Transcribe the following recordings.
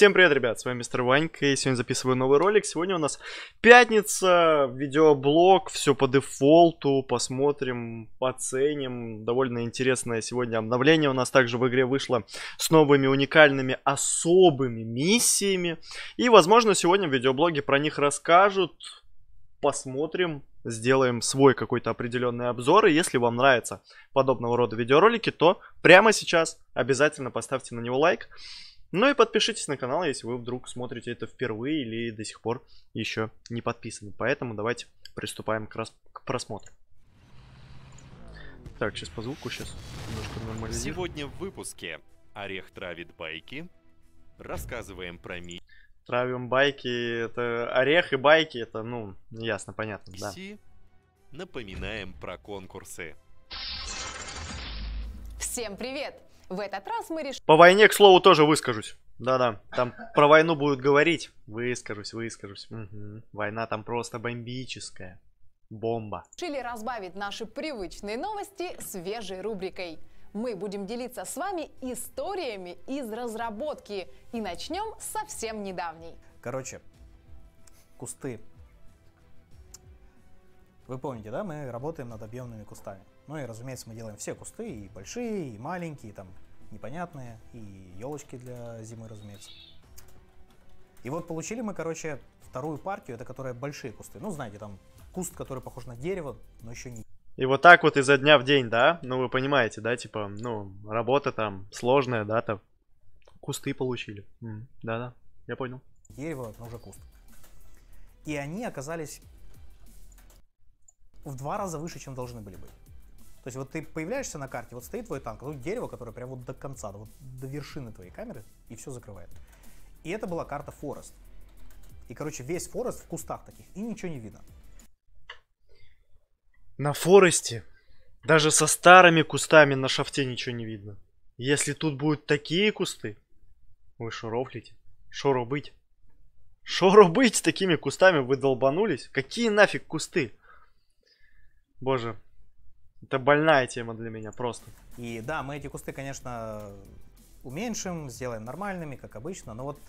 Всем привет, ребят, с вами мистер Ванька, и сегодня записываю новый ролик. Сегодня у нас пятница, видеоблог, все по дефолту, посмотрим, оценим. Довольно интересное сегодня обновление у нас также в игре вышло с новыми уникальными особыми миссиями. И, возможно, сегодня в видеоблоге про них расскажут, посмотрим, сделаем свой какой-то определенный обзор. И если вам нравятся подобного рода видеоролики, то прямо сейчас обязательно поставьте на него лайк. Ну и подпишитесь на канал, если вы вдруг смотрите это впервые или до сих пор еще не подписаны. Поэтому давайте приступаем к, раз... к просмотру. Так, сейчас по звуку, сейчас немножко нормализируем. Сегодня в выпуске Орех травит байки. Рассказываем про ми... Травим байки, это орех и байки, это, ну, ясно, понятно, да. Напоминаем про конкурсы. Всем привет! В этот раз мы решили... По войне, к слову, тоже выскажусь. Да-да, там про войну будут говорить. Выскажусь, выскажусь. Угу. Война там просто бомбическая. Бомба. Решили разбавить наши привычные новости свежей рубрикой. Мы будем делиться с вами историями из разработки. И начнем совсем недавней. Короче, кусты. Вы помните, да, мы работаем над объемными кустами. Ну и, разумеется, мы делаем все кусты, и большие, и маленькие, и там непонятные, и елочки для зимы, разумеется. И вот получили мы, короче, вторую партию, это которая большие кусты. Ну, знаете, там куст, который похож на дерево, но еще не... И вот так вот изо дня в день, да? Ну, вы понимаете, да, типа, ну, работа там сложная, да, там. Кусты получили. Да-да, я понял. Дерево, но уже куст. И они оказались в два раза выше, чем должны были быть. То есть вот ты появляешься на карте, вот стоит твой танк, а тут дерево, которое прям вот до конца, вот до вершины твоей камеры, и все закрывает. И это была карта Форест. И, короче, весь Форест в кустах таких, и ничего не видно. На Форесте даже со старыми кустами на шафте ничего не видно. Если тут будут такие кусты, вы шурофлите. Шоро быть. Шоро быть с такими кустами вы долбанулись? Какие нафиг кусты? Боже, это больная тема для меня просто. И да, мы эти кусты, конечно, уменьшим, сделаем нормальными, как обычно, но вот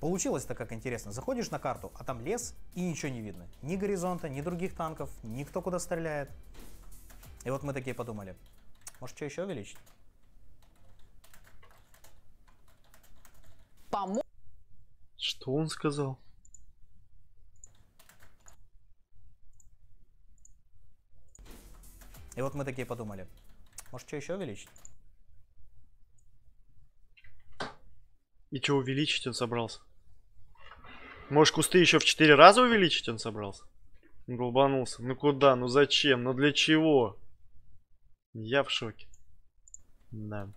получилось-то как интересно. Заходишь на карту, а там лес, и ничего не видно. Ни горизонта, ни других танков, никто куда стреляет. И вот мы такие подумали, может, что еще увеличить? Помо... Что он сказал? И вот мы такие подумали, может, что еще увеличить? И что увеличить он собрался? Может, кусты еще в 4 раза увеличить он собрался? Долбанулся. Ну куда? Ну зачем? Ну для чего? Я в шоке. Да.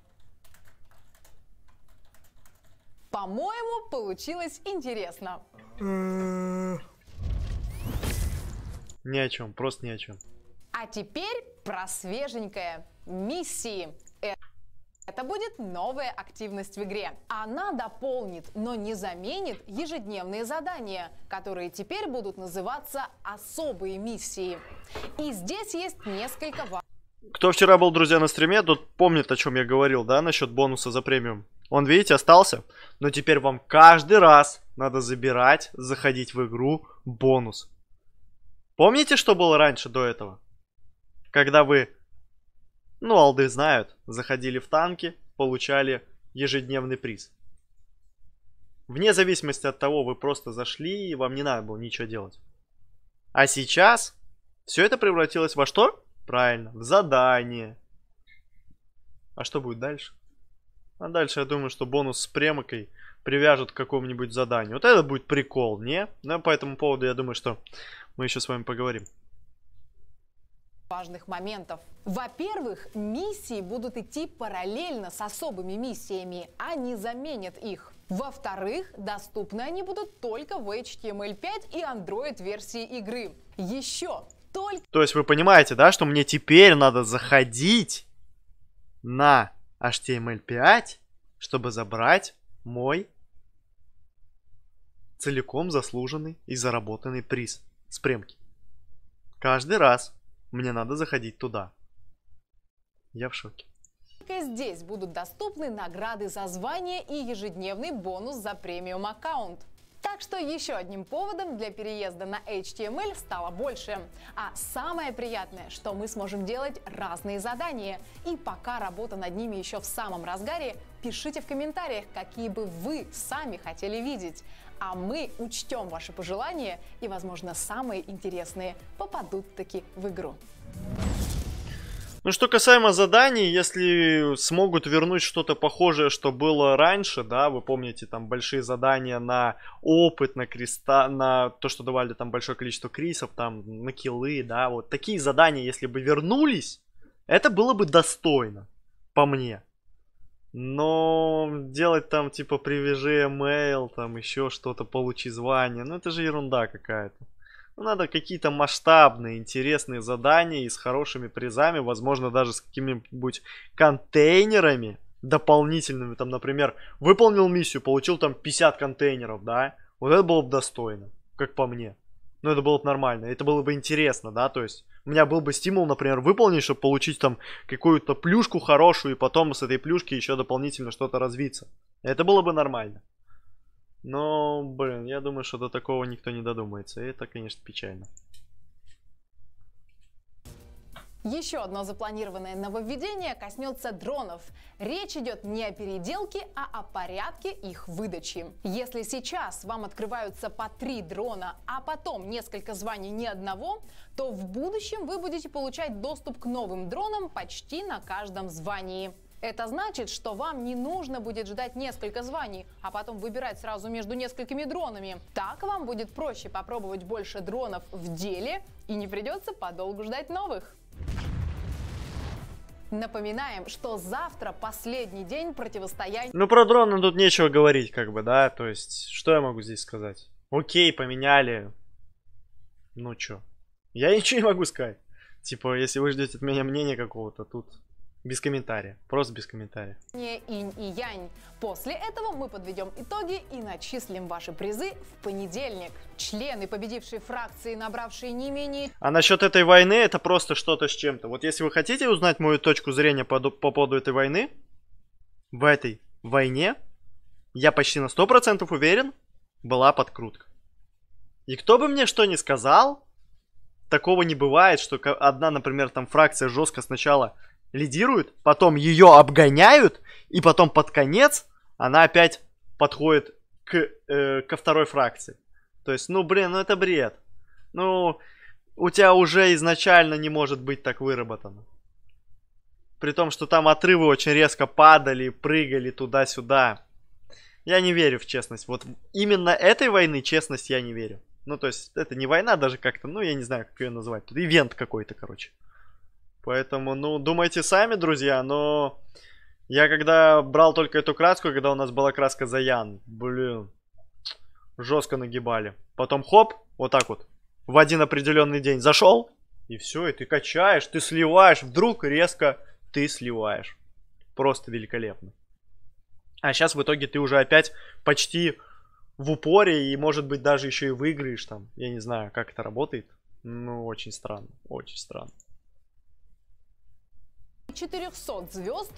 По-моему, получилось интересно. ни о чем, просто ни о чем. А теперь про свеженькое миссии. Это будет новая активность в игре. Она дополнит, но не заменит ежедневные задания, которые теперь будут называться особые миссии. И здесь есть несколько важных... Кто вчера был, друзья, на стриме, тот помнит, о чем я говорил, да, насчет бонуса за премиум. Он, видите, остался. Но теперь вам каждый раз надо забирать, заходить в игру бонус. Помните, что было раньше до этого? когда вы, ну, алды знают, заходили в танки, получали ежедневный приз. Вне зависимости от того, вы просто зашли и вам не надо было ничего делать. А сейчас все это превратилось во что? Правильно, в задание. А что будет дальше? А дальше я думаю, что бонус с премокой привяжут к какому-нибудь заданию. Вот это будет прикол, не? Но ну, по этому поводу я думаю, что мы еще с вами поговорим важных моментов. Во-первых, миссии будут идти параллельно с особыми миссиями, а не заменят их. Во-вторых, доступны они будут только в HTML5 и Android-версии игры. Еще только... То есть вы понимаете, да, что мне теперь надо заходить на HTML5, чтобы забрать мой целиком заслуженный и заработанный приз с премки. Каждый раз. Мне надо заходить туда. Я в шоке. Здесь будут доступны награды за звание и ежедневный бонус за премиум аккаунт. Так что еще одним поводом для переезда на HTML стало больше. А самое приятное, что мы сможем делать разные задания. И пока работа над ними еще в самом разгаре, пишите в комментариях, какие бы вы сами хотели видеть а мы учтем ваши пожелания и, возможно, самые интересные попадут таки в игру. Ну, что касаемо заданий, если смогут вернуть что-то похожее, что было раньше, да, вы помните, там большие задания на опыт, на креста, на то, что давали там большое количество крисов, там, на килы, да, вот такие задания, если бы вернулись, это было бы достойно, по мне. Но делать там типа привяжи email, там еще что-то, получи звание, ну это же ерунда какая-то. Ну, надо какие-то масштабные, интересные задания и с хорошими призами, возможно, даже с какими-нибудь контейнерами дополнительными. Там, например, выполнил миссию, получил там 50 контейнеров, да? Вот это было бы достойно, как по мне ну, это было бы нормально, это было бы интересно, да, то есть у меня был бы стимул, например, выполнить, чтобы получить там какую-то плюшку хорошую, и потом с этой плюшки еще дополнительно что-то развиться. Это было бы нормально. Но, блин, я думаю, что до такого никто не додумается, и это, конечно, печально. Еще одно запланированное нововведение коснется дронов. Речь идет не о переделке, а о порядке их выдачи. Если сейчас вам открываются по три дрона, а потом несколько званий ни одного, то в будущем вы будете получать доступ к новым дронам почти на каждом звании. Это значит, что вам не нужно будет ждать несколько званий, а потом выбирать сразу между несколькими дронами. Так вам будет проще попробовать больше дронов в деле и не придется подолгу ждать новых. Напоминаем, что завтра последний день противостояния... Ну, про дрона тут нечего говорить, как бы, да? То есть, что я могу здесь сказать? Окей, поменяли. Ну, чё? Я ничего не могу сказать. Типа, если вы ждете от меня мнения какого-то, тут без комментария, просто без комментария. Не инь и янь. После этого мы подведем итоги и начислим ваши призы в понедельник. Члены победившей фракции, набравшие не менее... А насчет этой войны, это просто что-то с чем-то. Вот если вы хотите узнать мою точку зрения по, по поводу этой войны, в этой войне, я почти на 100% уверен, была подкрутка. И кто бы мне что ни сказал, такого не бывает, что одна, например, там фракция жестко сначала лидирует, потом ее обгоняют, и потом под конец она опять подходит к, э, ко второй фракции. То есть, ну, блин, ну это бред. Ну, у тебя уже изначально не может быть так выработано. При том, что там отрывы очень резко падали, прыгали туда-сюда. Я не верю в честность. Вот именно этой войны честность я не верю. Ну, то есть, это не война даже как-то, ну, я не знаю, как ее назвать. Тут ивент какой-то, короче. Поэтому, ну, думайте сами, друзья, но я когда брал только эту краску, когда у нас была краска за Ян, блин, жестко нагибали. Потом хоп, вот так вот, в один определенный день зашел, и все, и ты качаешь, ты сливаешь, вдруг резко ты сливаешь. Просто великолепно. А сейчас в итоге ты уже опять почти в упоре и, может быть, даже еще и выиграешь там. Я не знаю, как это работает. Ну, очень странно, очень странно. 400 звезд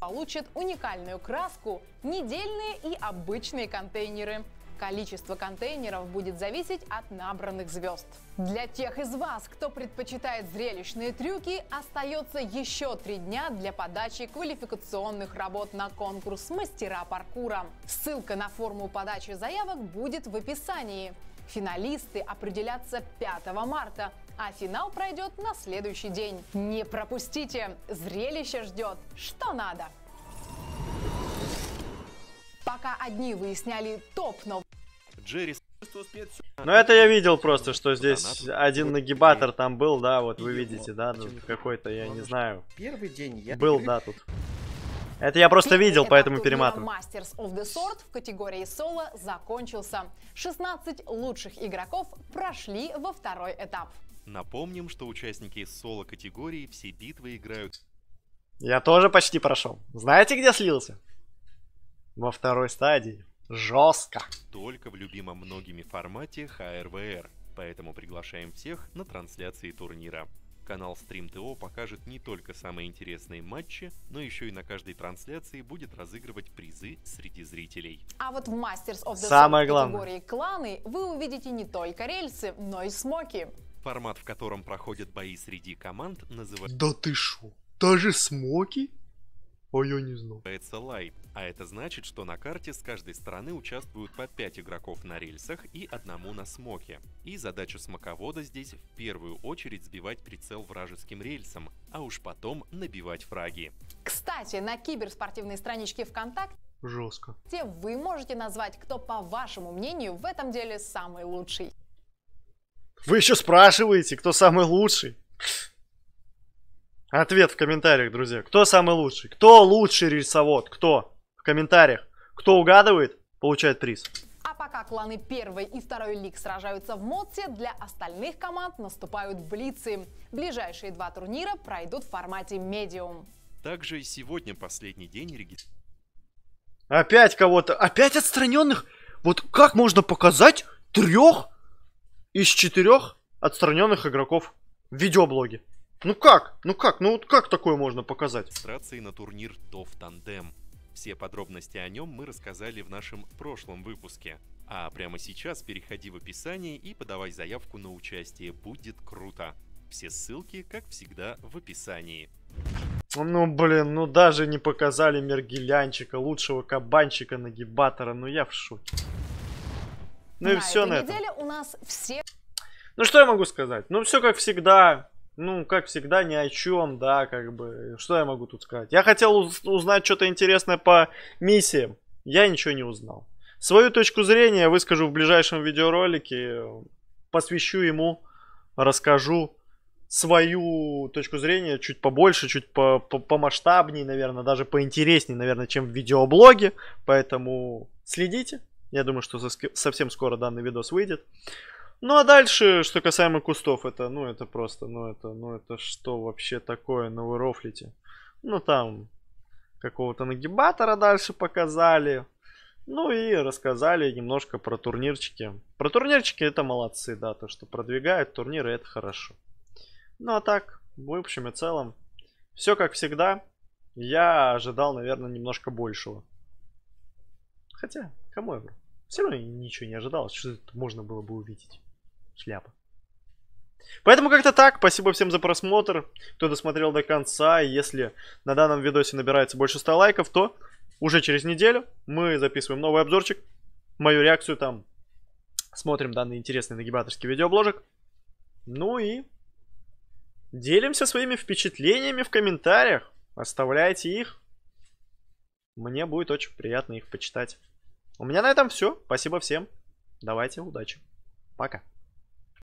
получат уникальную краску, недельные и обычные контейнеры. Количество контейнеров будет зависеть от набранных звезд. Для тех из вас, кто предпочитает зрелищные трюки, остается еще три дня для подачи квалификационных работ на конкурс «Мастера паркура». Ссылка на форму подачи заявок будет в описании. Финалисты определятся 5 марта – а финал пройдет на следующий день. Не пропустите! Зрелище ждет! Что надо! Пока одни выясняли топ но Джерри ну это я видел просто, что здесь один нагибатор там был, да, вот вы видите, да, ну, какой-то, я не знаю. Первый день я... Был, да, тут. Это я просто видел, поэтому перематываю. Masters of the Sword в категории соло закончился. 16 лучших игроков прошли во второй этап. Напомним, что участники соло-категории все битвы играют... Я тоже почти прошел. Знаете, где слился? Во второй стадии. Жестко. Только в любимом многими формате HRVR. Поэтому приглашаем всех на трансляции турнира. Канал Stream.to покажет не только самые интересные матчи, но еще и на каждой трансляции будет разыгрывать призы среди зрителей. А вот в Masters of the Самое главное. категории кланы вы увидите не только рельсы, но и смоки. Формат, в котором проходят бои среди команд, называется... Да ты шо? Даже смоки? А я не знал. Это лайт, а это значит, что на карте с каждой стороны участвуют по 5 игроков на рельсах и одному на смоке. И задача смоковода здесь в первую очередь сбивать прицел вражеским рельсом, а уж потом набивать фраги. Кстати, на киберспортивной страничке ВКонтакте Жестко. Те вы можете назвать, кто, по вашему мнению, в этом деле самый лучший. Вы еще спрашиваете, кто самый лучший? Ответ в комментариях, друзья. Кто самый лучший? Кто лучший рисовод? Кто? В комментариях. Кто угадывает, получает приз. А пока кланы первой и второй лиг сражаются в Моцте, для остальных команд наступают блицы. Ближайшие два турнира пройдут в формате медиум. Также и сегодня последний день регистрации. Опять кого-то, опять отстраненных? Вот как можно показать трех из четырех отстраненных игроков в видеоблоге. Ну как? Ну как? Ну вот как такое можно показать? Регистрации на турнир ТОВ Тандем. Все подробности о нем мы рассказали в нашем прошлом выпуске. А прямо сейчас переходи в описание и подавай заявку на участие. Будет круто. Все ссылки, как всегда, в описании. Ну, блин, ну даже не показали Мергелянчика, лучшего кабанчика-нагибатора, ну я в шоке. Ну на и все на этом. у нас все... Ну что я могу сказать? Ну все как всегда. Ну, как всегда, ни о чем, да, как бы. Что я могу тут сказать? Я хотел уз узнать что-то интересное по миссиям. Я ничего не узнал. Свою точку зрения я выскажу в ближайшем видеоролике. Посвящу ему, расскажу свою точку зрения чуть побольше, чуть по -по помасштабнее, наверное, даже поинтереснее, наверное, чем в видеоблоге. Поэтому следите. Я думаю, что совсем скоро данный видос выйдет. Ну а дальше, что касаемо кустов, это, ну это просто, ну это, ну это что вообще такое, ну вы рофлите. Ну там какого-то нагибатора дальше показали. Ну и рассказали немножко про турнирчики. Про турнирчики это молодцы, да, то что продвигают турниры, это хорошо. Ну а так, в общем и целом, все как всегда. Я ожидал, наверное, немножко большего. Хотя, кому я вру? Все равно ничего не ожидалось, что тут можно было бы увидеть. Шляпа. Поэтому как-то так. Спасибо всем за просмотр. Кто досмотрел до конца. Если на данном видосе набирается больше 100 лайков, то уже через неделю мы записываем новый обзорчик. Мою реакцию там. Смотрим данный интересный нагибаторский видеобложек. Ну и делимся своими впечатлениями в комментариях. Оставляйте их. Мне будет очень приятно их почитать. У меня на этом все. Спасибо всем. Давайте, удачи. Пока.